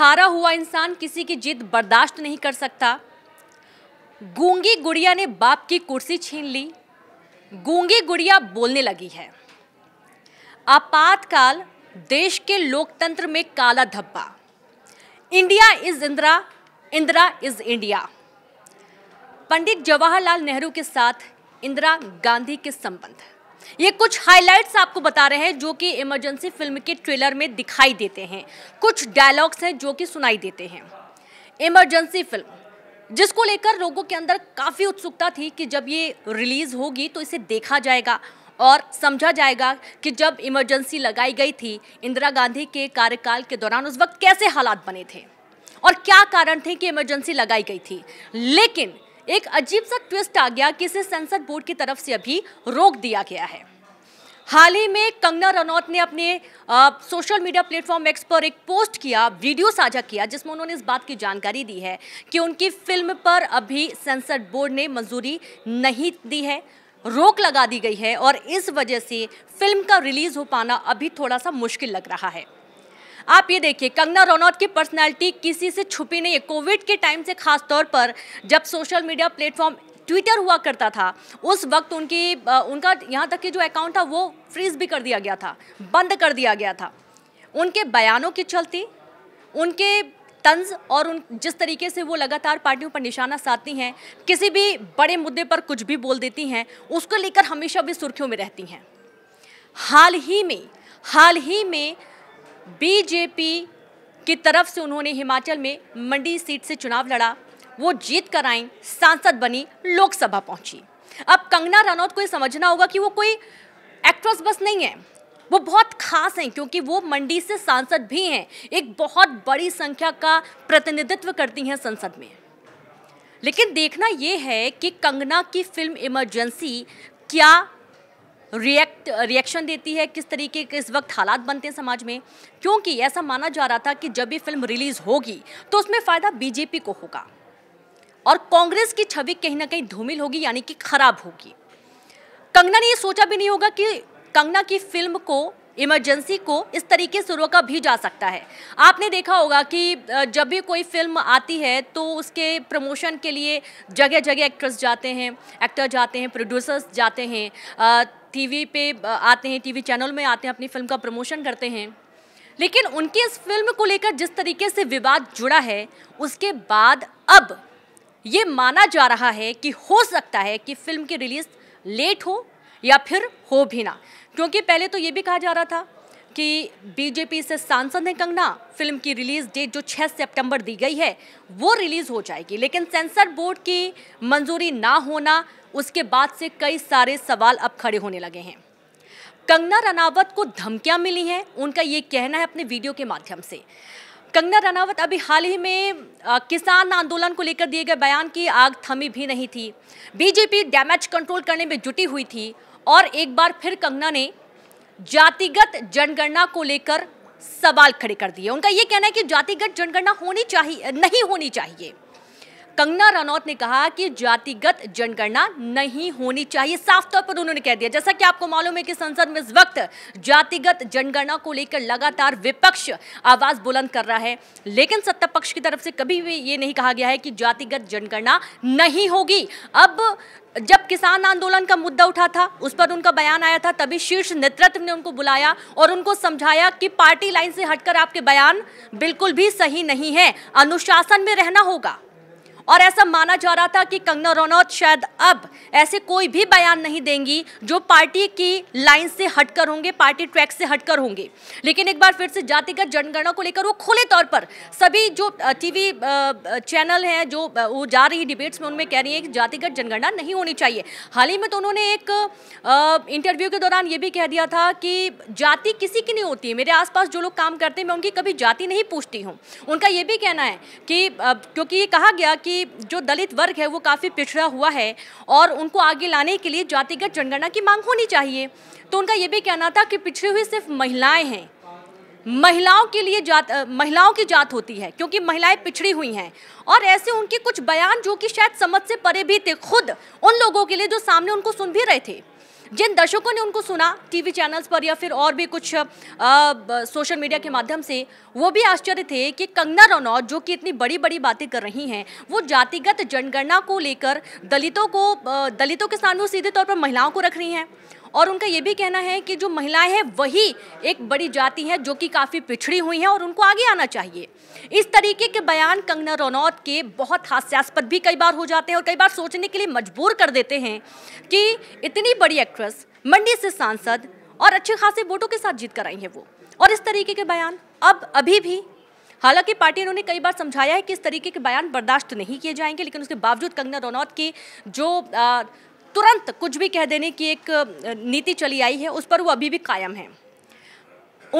हारा हुआ इंसान किसी की जिद बर्दाश्त नहीं कर सकता गूंगी गुड़िया ने बाप की कुर्सी छीन ली गूंगी गुड़िया बोलने लगी है आपातकाल देश के लोकतंत्र में काला धब्बा India is Indira Indira is India Pandit Jawaharlal Nehru के साथ इंदिरा गांधी के संबंध ये कुछ हाइलाइट्स आपको बता रहे हैं जो कि इमरजेंसी फिल्म के ट्रेलर में दिखाई देते हैं कुछ डायलॉग्स हैं जो कि सुनाई देते हैं इमरजेंसी फिल्म जिसको लेकर लोगों के अंदर काफ़ी उत्सुकता थी कि जब ये रिलीज़ होगी तो इसे देखा जाएगा और समझा जाएगा कि जब इमरजेंसी लगाई गई थी इंदिरा गांधी के कार्यकाल के दौरान उस वक्त कैसे हालात बने थे और क्या कारण थे कि इमरजेंसी लगाई गई थी लेकिन एक अजीब सा ट्विस्ट आ गया कि इसे संसद बोर्ड की तरफ से अभी रोक दिया गया है हाल ही में कंगना रनौत ने अपने आ, सोशल मीडिया प्लेटफॉर्म एक्स पर एक पोस्ट किया वीडियो साझा किया जिसमें उन्होंने इस बात की जानकारी दी है कि उनकी फिल्म पर अभी सेंसर बोर्ड ने मंजूरी नहीं दी है रोक लगा दी गई है और इस वजह से फिल्म का रिलीज हो पाना अभी थोड़ा सा मुश्किल लग रहा है आप ये देखिए कंगना रनौत की पर्सनैलिटी किसी से छुपी नहीं है कोविड के टाइम से खास तौर पर जब सोशल मीडिया प्लेटफॉर्म ट्विटर हुआ करता था उस वक्त उनकी उनका यहाँ तक कि जो अकाउंट था वो फ्रीज भी कर दिया गया था बंद कर दिया गया था उनके बयानों के चलती उनके तंज और उन जिस तरीके से वो लगातार पार्टियों पर निशाना साधती हैं किसी भी बड़े मुद्दे पर कुछ भी बोल देती हैं उसको लेकर हमेशा भी सुर्खियों में रहती हैं हाल ही में हाल ही में बीजेपी की तरफ से उन्होंने हिमाचल में मंडी सीट से चुनाव लड़ा वो जीत कर आई सांसद बनी लोकसभा पहुंची अब कंगना रनौत को ये समझना होगा कि वो कोई एक्ट्रेस बस नहीं है वो बहुत खास हैं क्योंकि वो मंडी से सांसद भी हैं एक बहुत बड़ी संख्या का प्रतिनिधित्व करती हैं संसद में लेकिन देखना ये है कि कंगना की फिल्म इमरजेंसी क्या रिएक्ट रिएक्शन देती है किस तरीके के इस वक्त हालात बनते हैं समाज में क्योंकि ऐसा माना जा रहा था कि जब ये फिल्म रिलीज़ होगी तो उसमें फ़ायदा बीजेपी को होगा और कांग्रेस की छवि कहीं ना कहीं धूमिल होगी यानी कि खराब होगी कंगना ने ये सोचा भी नहीं होगा कि कंगना की फिल्म को इमरजेंसी को इस तरीके से रोका भी जा सकता है आपने देखा होगा कि जब भी कोई फिल्म आती है तो उसके प्रमोशन के लिए जगह जगह एक्ट्रेस जाते हैं एक्टर जाते हैं प्रोड्यूसर्स जाते हैं टीवी पे आते हैं टीवी चैनल में आते हैं अपनी फिल्म का प्रमोशन करते हैं लेकिन उनकी इस फिल्म को लेकर जिस तरीके से विवाद जुड़ा है उसके बाद अब ये माना जा रहा है कि हो सकता है कि फिल्म की रिलीज़ लेट हो या फिर हो भी ना क्योंकि पहले तो ये भी कहा जा रहा था कि बीजेपी से सांसद हैं कंगना फिल्म की रिलीज डेट जो 6 सितंबर दी गई है वो रिलीज हो जाएगी लेकिन सेंसर बोर्ड की मंजूरी ना होना उसके बाद से कई सारे सवाल अब खड़े होने लगे हैं कंगना रनावत को धमकियां मिली हैं उनका ये कहना है अपने वीडियो के माध्यम से कंगना रनावत अभी हाल ही में आ, किसान आंदोलन को लेकर दिए गए बयान की आग थमी भी नहीं थी बीजेपी डैमेज कंट्रोल करने में जुटी हुई थी और एक बार फिर कंगना ने जातिगत जनगणना को लेकर सवाल खड़े कर दिए उनका यह कहना है कि जातिगत जनगणना होनी चाहिए नहीं होनी चाहिए कंगना रनौत ने कहा कि जातिगत जनगणना नहीं होनी चाहिए साफ तौर पर उन्होंने कह दिया जैसा कि आपको मालूम है कि संसद में इस वक्त जातिगत जनगणना को लेकर लगातार विपक्ष आवाज बुलंद कर रहा है लेकिन सत्ता पक्ष की तरफ से कभी भी ये नहीं कहा गया है कि जातिगत जनगणना नहीं होगी अब जब किसान आंदोलन का मुद्दा उठा था उस पर उनका बयान आया था तभी शीर्ष नेतृत्व ने उनको बुलाया और उनको समझाया कि पार्टी लाइन से हटकर आपके बयान बिल्कुल भी सही नहीं है अनुशासन में रहना होगा और ऐसा माना जा रहा था कि कंगना रनौत शायद अब ऐसे कोई भी बयान नहीं देंगी जो पार्टी की लाइन से हटकर होंगे पार्टी ट्रैक से हटकर होंगे लेकिन एक बार फिर से जातिगत जनगणना को लेकर वो खुले तौर पर सभी जो टीवी चैनल हैं जो वो जा रही डिबेट्स में उनमें कह रही है कि जातिगत जनगणना नहीं होनी चाहिए हाल ही में तो उन्होंने एक इंटरव्यू के दौरान ये भी कह दिया था कि जाति किसी की नहीं होती है मेरे आसपास जो लोग काम करते हैं मैं उनकी कभी जाति नहीं पूछती हूँ उनका ये भी कहना है कि क्योंकि ये कहा गया कि जो दलित वर्ग है वो काफ़ी पिछड़ा हुआ है और उनको आगे लाने के लिए जातिगत जनगणना की मांग होनी चाहिए तो उनका ये भी कहना था कि पिछड़ी हुई सिर्फ महिलाएं हैं महिलाओं के लिए जात महिलाओं की जात होती है क्योंकि महिलाएं पिछड़ी हुई हैं और ऐसे उनके कुछ बयान जो कि शायद समझ से परे भी थे खुद उन लोगों के लिए जो सामने उनको सुन भी रहे थे जिन दर्शकों ने उनको सुना टीवी चैनल्स पर या फिर और भी कुछ सोशल मीडिया के माध्यम से वो भी आश्चर्य थे कि कंगना रनौत जो कि इतनी बड़ी बड़ी बातें कर रही हैं वो जातिगत जनगणना को लेकर दलितों को दलितों के सामने वो सीधे तौर पर महिलाओं को रख रही हैं और उनका ये भी कहना है कि जो महिलाएं हैं वही एक बड़ी जाति है जो कि काफ़ी पिछड़ी हुई हैं और उनको आगे आना चाहिए इस तरीके के बयान कंगना रनौत के बहुत हास्यास्पद भी कई बार हो जाते हैं और कई बार सोचने के लिए मजबूर कर देते हैं कि इतनी बड़ी एक्ट्रेस मंडी से सांसद और अच्छे खासे वोटों के साथ जीत कर आई हैं वो और इस तरीके के बयान अब अभी भी हालांकि पार्टी ने कई बार समझाया है कि इस तरीके के बयान बर्दाश्त नहीं किए जाएंगे लेकिन उसके बावजूद कंगना रनौत की जो आ, तुरंत कुछ भी कह देने की एक नीति चली आई है उस पर वो अभी भी कायम है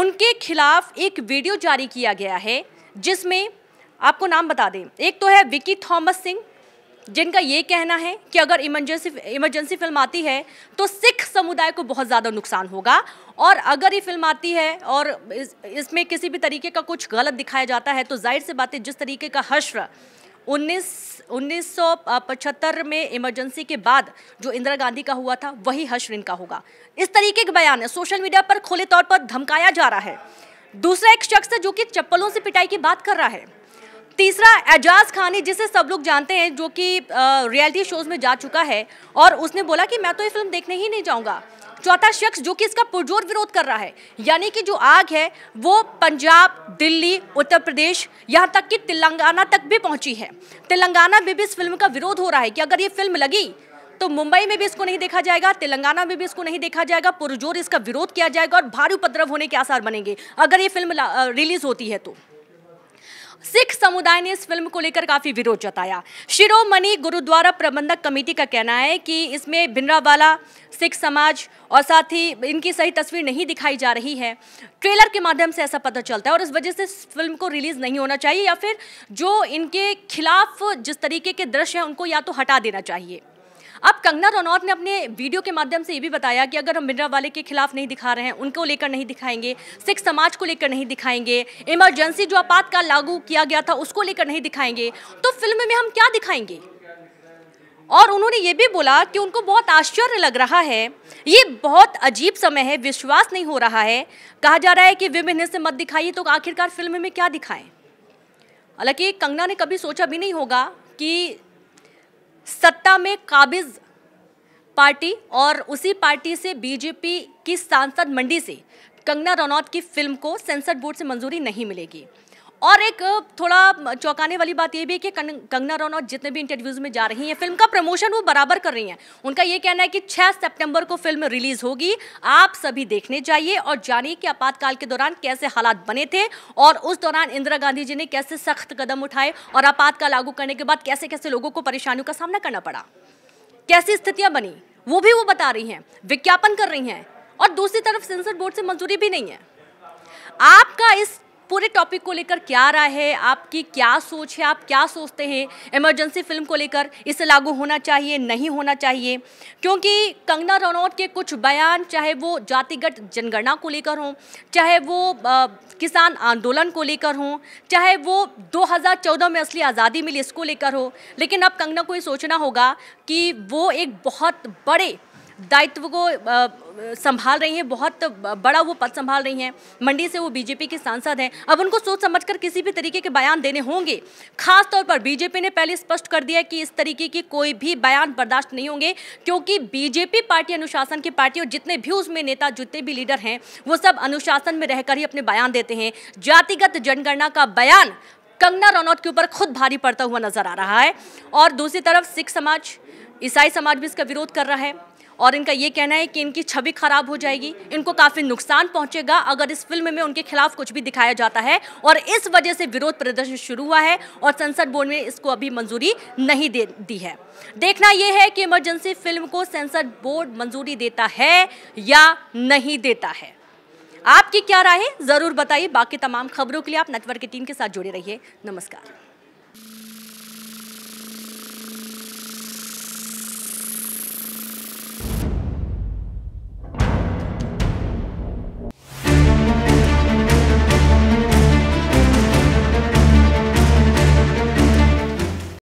उनके खिलाफ एक वीडियो जारी किया गया है जिसमें आपको नाम बता दें एक तो है विकी थॉमस सिंह जिनका ये कहना है कि अगर इमरजेंसी इमरजेंसी फिल्म आती है तो सिख समुदाय को बहुत ज़्यादा नुकसान होगा और अगर ये फिल्म आती है और इस, इसमें किसी भी तरीके का कुछ गलत दिखाया जाता है तो जाहिर सी बातें जिस तरीके का हश्र उन्नीस में इमरजेंसी के बाद जो इंदिरा गांधी का हुआ था वही हशरीन का होगा इस तरीके के बयान है सोशल मीडिया पर खुले तौर पर धमकाया जा रहा है दूसरा एक शख्स है जो कि चप्पलों से पिटाई की बात कर रहा है तीसरा एजाज खानी जिसे सब लोग जानते हैं जो कि रियलिटी शोज में जा चुका है और उसने बोला कि मैं तो ये फिल्म देखने ही नहीं जाऊंगा चौथा शख्स जो कि इसका पुरजोर विरोध कर रहा है यानी कि जो आग है वो पंजाब दिल्ली उत्तर प्रदेश यहाँ तक कि तेलंगाना तक भी पहुंची है तेलंगाना में भी इस फिल्म का विरोध हो रहा है कि अगर ये फिल्म लगी तो मुंबई में भी इसको नहीं देखा जाएगा तेलंगाना में भी इसको नहीं देखा जाएगा पुरजोर इसका विरोध किया जाएगा और भारी उपद्रव होने के आसार बनेंगे अगर ये फिल्म रिलीज होती है तो सिख समुदाय ने इस फिल्म को लेकर काफ़ी विरोध जताया शिरोमणि गुरुद्वारा प्रबंधक कमेटी का कहना है कि इसमें भिनरावाला सिख समाज और साथ ही इनकी सही तस्वीर नहीं दिखाई जा रही है ट्रेलर के माध्यम से ऐसा पता चलता है और इस वजह से इस फिल्म को रिलीज नहीं होना चाहिए या फिर जो इनके खिलाफ जिस तरीके के दृश्य हैं उनको या तो हटा देना चाहिए अब कंगना रनौत ने अपने वीडियो के माध्यम से ये भी बताया कि अगर हम मिनरा वाले के खिलाफ नहीं दिखा रहे हैं उनको लेकर नहीं दिखाएंगे सिख समाज को लेकर नहीं दिखाएंगे इमरजेंसी जो आपातकाल लागू किया गया था उसको लेकर नहीं दिखाएंगे तो फिल्म में हम क्या दिखाएंगे और उन्होंने ये भी बोला कि उनको बहुत आश्चर्य लग रहा है ये बहुत अजीब समय है विश्वास नहीं हो रहा है कहा जा रहा है कि विभिन्न से मत दिखाइए तो आखिरकार फिल्म में क्या दिखाएं हालांकि कंगना ने कभी सोचा भी नहीं होगा कि सत्ता में काबिज पार्टी और उसी पार्टी से बीजेपी की सांसद मंडी से कंगना रनौत की फिल्म को सेंसर बोर्ड से मंजूरी नहीं मिलेगी और एक थोड़ा चौंकाने वाली बात यह भी है कि कंगना रनौत जितने भी इंटरव्यूज में जा रही हैं फिल्म का प्रमोशन वो बराबर कर रही हैं उनका ये कहना है कि 6 सितंबर को फिल्म रिलीज होगी आप सभी देखने जाइए और जानिए कि आपातकाल के दौरान कैसे हालात बने थे और उस दौरान इंदिरा गांधी जी ने कैसे सख्त कदम उठाए और आपातकाल लागू करने के बाद कैसे कैसे लोगों को परेशानियों का सामना करना पड़ा कैसी स्थितियां बनी वो भी वो बता रही हैं विज्ञापन कर रही हैं और दूसरी तरफ सेंसर बोर्ड से मंजूरी भी नहीं है आपका इस पूरे टॉपिक को लेकर क्या राय है आपकी क्या सोच है आप क्या सोचते हैं इमरजेंसी फिल्म को लेकर इसे लागू होना चाहिए नहीं होना चाहिए क्योंकि कंगना रनौत के कुछ बयान चाहे वो जातिगत जनगणना को लेकर हों चाहे वो आ, किसान आंदोलन को लेकर हों चाहे वो 2014 में असली आज़ादी मिली इसको लेकर हो लेकिन अब कंगना को ये सोचना होगा कि वो एक बहुत बड़े दायित्व को संभाल रही हैं बहुत बड़ा वो पद संभाल रही हैं मंडी से वो बीजेपी के सांसद हैं अब उनको सोच समझकर किसी भी तरीके के बयान देने होंगे खास तौर पर बीजेपी ने पहले स्पष्ट कर दिया कि इस तरीके की कोई भी बयान बर्दाश्त नहीं होंगे क्योंकि बीजेपी पार्टी अनुशासन की पार्टी और जितने भी उसमें नेता जितने भी लीडर हैं वो सब अनुशासन में रहकर ही अपने बयान देते हैं जातिगत जनगणना का बयान कंगना रनौत के ऊपर खुद भारी पड़ता हुआ नजर आ रहा है और दूसरी तरफ सिख समाज ईसाई समाज भी इसका विरोध कर रहा है और इनका ये कहना है कि इनकी छवि खराब हो जाएगी इनको काफ़ी नुकसान पहुंचेगा अगर इस फिल्म में उनके खिलाफ कुछ भी दिखाया जाता है और इस वजह से विरोध प्रदर्शन शुरू हुआ है और संसद बोर्ड ने इसको अभी मंजूरी नहीं दे दी है देखना यह है कि इमरजेंसी फिल्म को सेंसर बोर्ड मंजूरी देता है या नहीं देता है आपकी क्या राय है ज़रूर बताइए बाकी तमाम खबरों के लिए आप नेटवर्क की टीम के साथ जुड़े रहिए नमस्कार